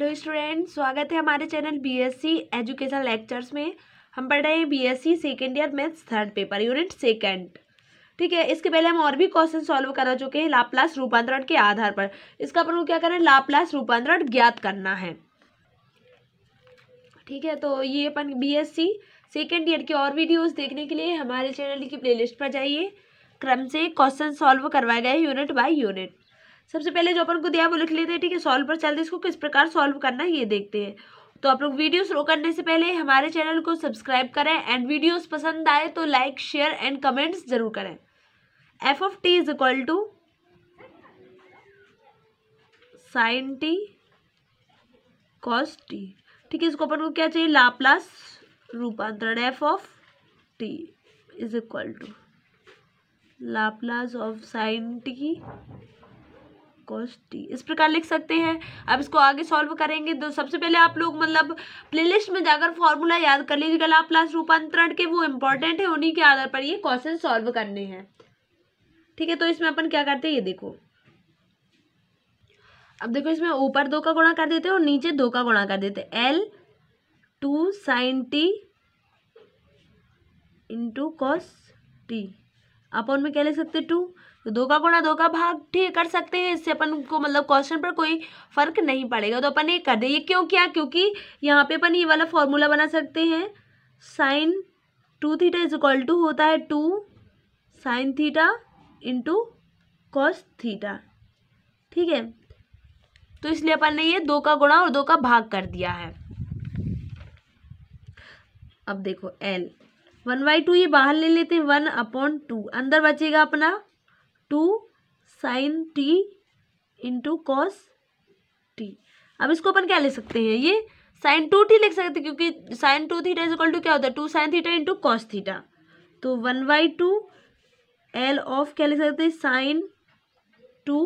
hello student स्वागत है हमारे चैनल बीएससी एजुकेशन लेक्चर्स में हम पढ़ रहे हैं BSc second year maths third paper unit second ठीक है इसके पहले हम और भी क्वेश्चन सॉल्व करा चुके हैं लाप्लास रूपांतरण के आधार पर इसका अपन को क्या करना है लाप्लास रूपांतरण ज्ञात करना है ठीक है तो ये अपन सी सेकेंड ईयर के और वीडियोज़ देखने के लिए हमारे चैनल की प्ले पर जाइए क्रम से क्वेश्चन सॉल्व करवाए गए यूनिट बाई यूनिट सबसे पहले जो अपन को दिया वो लिख लेते हैं ठीक है सॉल्व पर चलते इसको किस प्रकार सॉल्व करना ये देखते हैं तो आप लोग वीडियो शुरू करने से पहले हमारे चैनल को सब्सक्राइब करें एंड वीडियोस पसंद आए तो लाइक शेयर एंड कमेंट्स जरूर करें F of T is equal to sine T cos T ठीक है इसको अपन को क्या चाहिए लाप्लास रूपांतरण F of T is equal to Laplace of sine T cos T इस प्रकार लिख सकते हैं अब इसको आगे सॉल्व करेंगे तो सबसे पहले आप लोग मतलब प्लेलिस्ट में जाकर फॉर्मूला याद कर लीजिएगा लाभ प्लस रूपांतरण के वो इंपॉर्टेंट है उन्हीं के आधार पर ये क्वेश्चन सॉल्व करने हैं ठीक है तो इसमें अपन क्या करते हैं ये देखो अब देखो इसमें ऊपर दो का गुणा कर देते हैं और नीचे दो का गुणा कर देते हैं L two sine T into cos T अपन में क्या ले सकते हैं टू तो दो का गुणा दो का भाग ठीक कर सकते हैं इससे अपन को मतलब क्वेश्चन पर कोई फर्क नहीं पड़ेगा तो अपन ये कर दे ये क्यों किया क्योंकि यहाँ पे अपन ये वाला फॉर्मूला बना सकते हैं sine two theta is equal to होता है two sine theta into cos theta ठीक है तो इसलिए अपन ने ये दो का गुणा और दो का भाग कर दिया है अब देखो एल वन बाई टू ये बाहर ले लेते हैं वन अपॉन टू अंदर बचेगा अपना two sine T into cos T अब इसको अपन क्या ले सकते हैं ये साइन टू टी लिख सकते हैं क्योंकि sine two theta is equal to क्या होता है two sine theta into cos theta तो one by two L of क्या लिख सकते हैं साइन टू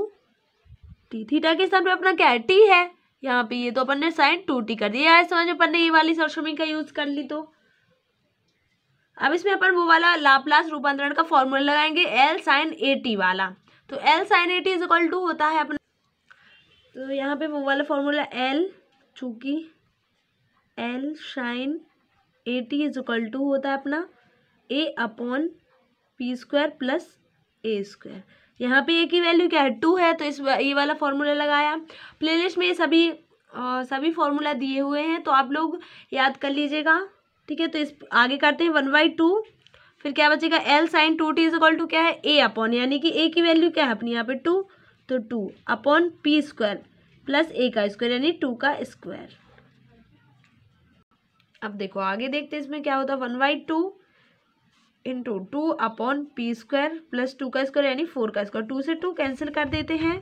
टी थीटा के स्थान पे अपना क्या है टी है यहाँ पे ये तो अपन ने साइन टू टी कर दिया समझ अपन ने ये वाली सरसमी का यूज़ कर ली तो अब इसमें अपन वो वाला लाप्लास रूपांतरण का फॉर्मूला लगाएंगे एल साइन ए टी वाला तो L sine a t is equal to होता है अपना तो यहाँ पे वो वाला फॉर्मूला एल चूँकि L sine a t is equal to होता है अपना a upon p square plus a square यहाँ पे ए की वैल्यू क्या है टू है तो इस ये वाला फॉर्मूला लगाया प्लेलिस्ट में ये सभी आ, सभी फॉर्मूला दिए हुए हैं तो आप लोग याद कर लीजिएगा ठीक है तो इस आगे करते हैं वन बाई टू फिर क्या बचेगा L sine two t is equal to क्या है ए अपॉन यानी कि ए की वैल्यू क्या है अपनी यहाँ पे टू तो two upon p square plus a का स्क्वायर यानी टू का स्क्वायर अब देखो आगे देखते हैं इसमें क्या होता है one by two into two upon p square plus two का स्क्वायर यानी फोर का स्क्वायर टू से टू कैंसिल कर देते हैं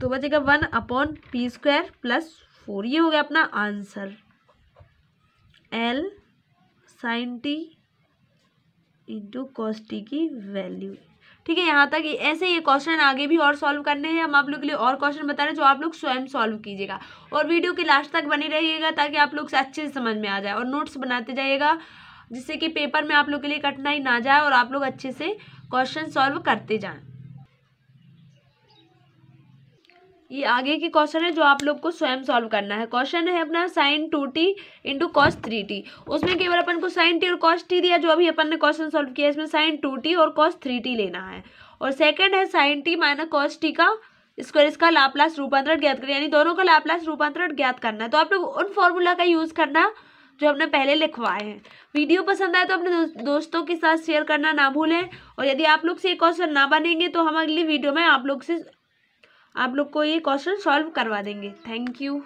तो बचेगा one upon p square plus four ये हो गया अपना answer L sine T into cos t की वैल्यू ठीक है यहाँ तक ऐसे ये क्वेश्चन आगे भी और सॉल्व करने हैं हम आप लोग के लिए और क्वेश्चन बता रहे हैं जो आप लोग स्वयं सॉल्व कीजिएगा और वीडियो के लास्ट तक बने रहिएगा ताकि आप लोग से अच्छे से समझ में आ जाए और नोट्स बनाते जाइएगा जिससे कि पेपर में आप लोग के लिए कठिनाई ना जाए और आप लोग अच्छे से क्वेश्चन सॉल्व करते जाएँ ये आगे की क्वेश्चन है जो आप लोग को स्वयं सॉल्व करना है क्वेश्चन है अपना sine two t into cos three t उसमें केवल अपन को साइन टी और कॉस टी दिया जो अभी अपन ने क्वेश्चन सॉल्व किया इसमें साइन टू टी और कॉस थ्री टी लेना है और सेकेंड है sine t minus cos t का स्क्वायर इसका लाप्लास रूपांतरण ज्ञात करना यानी दोनों का लाप्लास रूपांतरण ज्ञात करना है तो आप लोग उन फॉर्मूला का यूज़ करना जो हमने पहले लिखवाए हैं वीडियो पसंद आए तो अपने दोस्तों के साथ शेयर करना ना भूलें और यदि आप लोग से एक क्वेश्चन ना बनेंगे तो हम अगली वीडियो में आप लोग से आप लोग को ये क्वेश्चन सॉल्व करवा देंगे थैंक यू